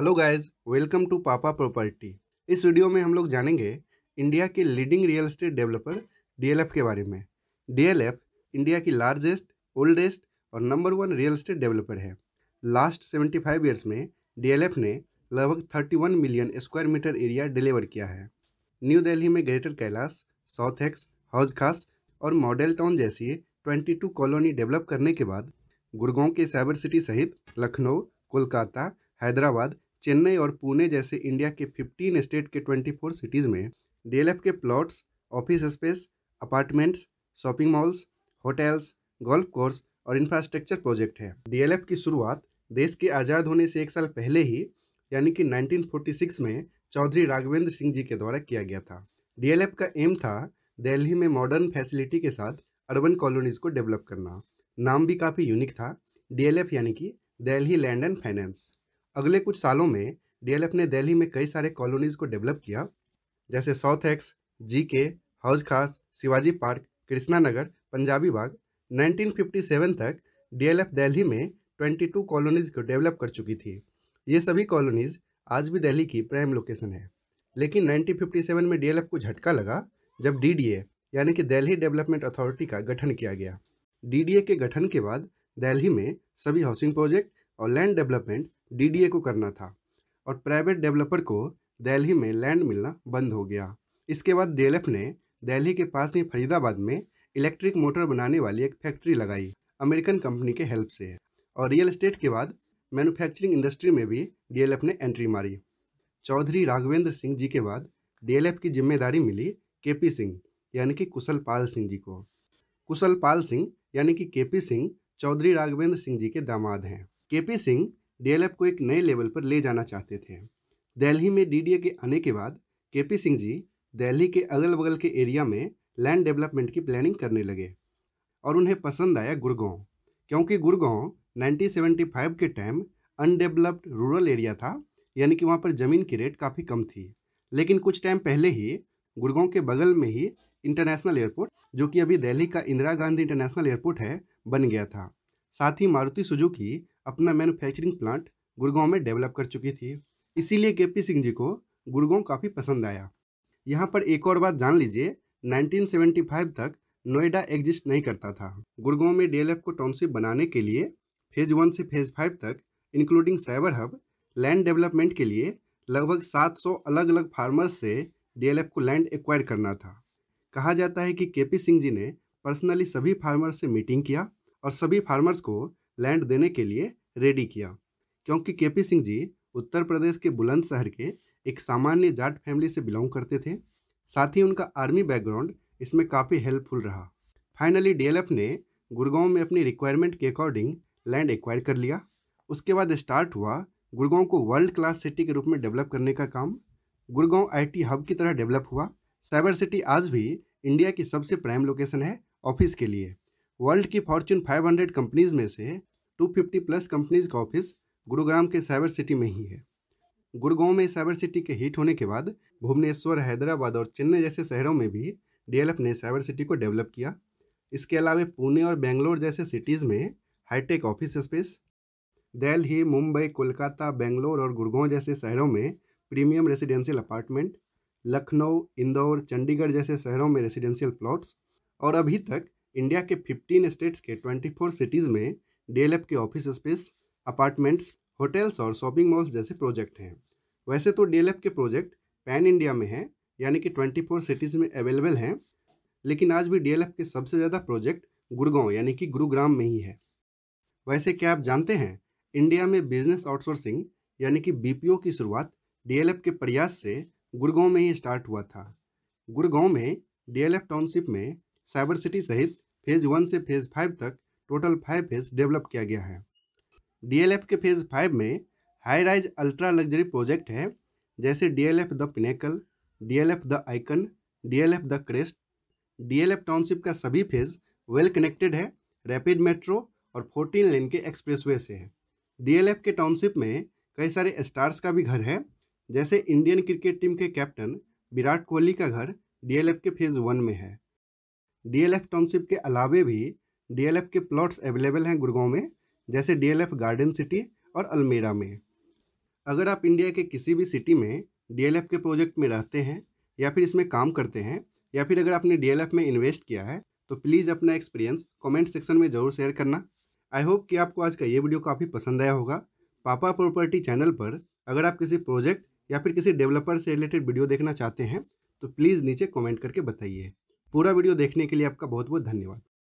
hello guys welcome to Papa Property इस video में हम लोग जानेंगे इंडिया के leading real estate developer DLF के बारे में डीएलएफ इंडिया की लार्जेस्ट ओल्डेस्ट और number one real estate developer है लास्ट सेवेंटी फाइव ईयर्स में डीएलएफ ने लगभग thirty one million square meter area deliver किया है न्यू दिल्ली में greater Kailash south x Hauz Khas और मॉडल टाउन जैसी टू कॉलोनी डेवलप करने के बाद गुड़गांव के साइबर सिटी सहित लखनऊ कोलकाता हैदराबाद चेन्नई और पुणे जैसे इंडिया के 15 स्टेट के 24 सिटीज़ में डीएलएफ के plots office space apartments shopping malls hotels golf course और इंफ्रास्ट्रक्चर प्रोजेक्ट है डीएलएफ की शुरुआत देश के आज़ाद होने से एक साल पहले ही यानी कि 1946 में चौधरी राघवेंद्र सिंह जी के द्वारा किया गया था डीएलएफ का एम था दिल्ली में मॉडर्न फैसिलिटी के साथ अर्बन कॉलोनीज़ को डेवलप करना नाम भी काफ़ी यूनिक था डीएलएफ यानी कि दिल्ली लैंड एंड फाइनेंस अगले कुछ सालों में डीएलएफ ने दिल्ली में कई सारे कॉलोनीज को डेवलप किया जैसे साउथ एक्स जी के हाउस खास शिवाजी पार्क कृष्णा नगर पंजाबी बाग 1957 तक डीएलएफ दिल्ली में 22 कॉलोनीज को डेवलप कर चुकी थी ये सभी कॉलोनीज आज भी दिल्ली की प्राइम लोकेशन है लेकिन 1957 में डीएलएफ को झटका लगा जब डीडीए यानी कि दिल्ली डेवलपमेंट अथॉरिटी का गठन किया गया डीडीए के गठन के बाद दिल्ली में सभी हाउसिंग प्रोजेक्ट और लैंड डेवलपमेंट डी को करना था और प्राइवेट डेवलपर को दिल्ली में लैंड मिलना बंद हो गया इसके बाद डीएलएफ ने दिल्ली के पास ही फरीदाबाद में इलेक्ट्रिक मोटर बनाने वाली एक फैक्ट्री लगाई अमेरिकन कंपनी के हेल्प से और रियल एस्टेट के बाद मैन्युफैक्चरिंग इंडस्ट्री में भी डीएलएफ ने एंट्री मारी चौधरी राघवेंद्र सिंह जी के बाद डीएलएफ की जिम्मेदारी मिली केपी सिंह यानी कि कुशल पाल सिंह जी को कुशल पाल सिंह यानी कि केपी सिंह चौधरी राघवेंद्र सिंह जी के दामाद हैं केपी सिंह डीएलएफ को एक नए लेवल पर ले जाना चाहते थे दिल्ली में डीडीए के आने के बाद केपी सिंह जी दिल्ली के अगल बगल के एरिया में लैंड डेवलपमेंट की प्लानिंग करने लगे और उन्हें पसंद आया गुड़गांव क्योंकि गुड़गांव 1975 के टाइम अनडेवलप्ड रूरल एरिया था यानी कि वहाँ पर ज़मीन की रेट काफ़ी कम थी लेकिन कुछ टाइम पहले ही गुड़गांव के बगल में ही इंटरनेशनल एयरपोर्ट जो कि अभी दिल्ली का इंदिरा गांधी इंटरनेशनल एयरपोर्ट है बन गया था साथ ही मारुति सुजुकी अपना मैन्युफैक्चरिंग प्लांट गुड़गांव में डेवलप कर चुकी थी इसीलिए के पी सिंह जी को गुड़गांव काफ़ी पसंद आया यहाँ पर एक और बात जान लीजिए 1975 तक नोएडा एग्जिस्ट नहीं करता था गुड़गांव में डी को टाउनशिप बनाने के लिए फेज वन से फेज फाइव तक including cyber hub land development के लिए लगभग 700 अलग अलग फार्मर्स से डी को लैंड एक्वायर करना था कहा जाता है कि के पी सिंह जी ने पर्सनली सभी फार्मर से मीटिंग किया और सभी फार्मर्स को लैंड देने के लिए रेडी किया क्योंकि केपी सिंह जी उत्तर प्रदेश के बुलंदशहर के एक सामान्य जाट फैमिली से बिलोंग करते थे साथ ही उनका आर्मी बैकग्राउंड इसमें काफ़ी हेल्पफुल रहा फाइनली डीएलएफ ने गुड़गांव में अपनी रिक्वायरमेंट के अकॉर्डिंग लैंड एक्वायर कर लिया उसके बाद स्टार्ट हुआ गुड़गांव को वर्ल्ड क्लास सिटी के रूप में डेवलप करने का काम गुड़गांव आईटी हब की तरह डेवलप हुआ साइबर सिटी आज भी इंडिया की सबसे प्राइम लोकेशन है ऑफिस के लिए वर्ल्ड की फॉर्च्यून 500 कंपनीज में से 250 प्लस कंपनीज का ऑफिस गुरुग्राम के साइबर सिटी में ही है गुड़गांव में साइबर सिटी के हिट होने के बाद भुवनेश्वर हैदराबाद और चेन्नई जैसे शहरों में भी डीएलएफ ने साइबर सिटी को डेवलप किया इसके अलावा पुणे और बेंगलोर जैसे सिटीज़ में hitech office space Delhi Mumbai Kolkata Bangalore और गुड़गांव जैसे शहरों में premium residential apartment Lucknow Indore Chandigarh जैसे शहरों में रेसिडेंशियल प्लॉट्स और अभी तक इंडिया के 15 स्टेट्स के 24 सिटीज़ में डीएलएफ के ऑफिस स्पेस अपार्टमेंट्स होटल्स और शॉपिंग मॉल्स जैसे प्रोजेक्ट हैं वैसे तो डीएलएफ के प्रोजेक्ट पैन इंडिया में हैं यानी कि 24 सिटीज़ में अवेलेबल हैं लेकिन आज भी डीएलएफ के सबसे ज़्यादा प्रोजेक्ट गुड़गांव यानी कि गुरुग्राम में ही है वैसे क्या आप जानते हैं इंडिया में बिजनेस आउटसोर्सिंग यानी कि बीपीओ की शुरुआत डीएलएफ के प्रयास से गुड़गांव में ही स्टार्ट हुआ था गुड़गांव में डीएलएफ टाउनशिप में साइबर सिटी सहित फेज़ वन से फेज़ फाइव तक टोटल फाइव फेज डेवलप किया गया है डीएलएफ के फेज़ फाइव में high rise ultra luxury project है जैसे DLF the Pinnacle DLF the Icon DLF the Crest DLF township का सभी फेज वेल कनेक्टेड है रैपिड मेट्रो और 14 लेन के एक्सप्रेसवे से है डीएलएफ के टाउनशिप में कई सारे स्टार्स का भी घर है जैसे इंडियन क्रिकेट टीम के कैप्टन विराट कोहली का घर डीएलएफ के फेज़ वन में है डीएलएफ टाउनशिप के अलावे भी डीएलएफ के प्लॉट्स अवेलेबल हैं गुड़गांव में जैसे डीएलएफ गार्डन सिटी और अल्मेरा में अगर आप इंडिया के किसी भी सिटी में डीएलएफ के प्रोजेक्ट में रहते हैं या फिर इसमें काम करते हैं या फिर अगर आपने डीएलएफ में इन्वेस्ट किया है तो प्लीज़ अपना एक्सपीरियंस कॉमेंट सेक्शन में ज़रूर शेयर करना आई होप कि आपको आज का ये वीडियो काफ़ी पसंद आया होगा पापा प्रॉपर्टी चैनल पर अगर आप किसी प्रोजेक्ट या फिर किसी डेवलपर से रिलेटेड वीडियो देखना चाहते हैं तो प्लीज़ नीचे कमेंट करके बताइए पूरा वीडियो देखने के लिए आपका बहुत बहुत धन्यवाद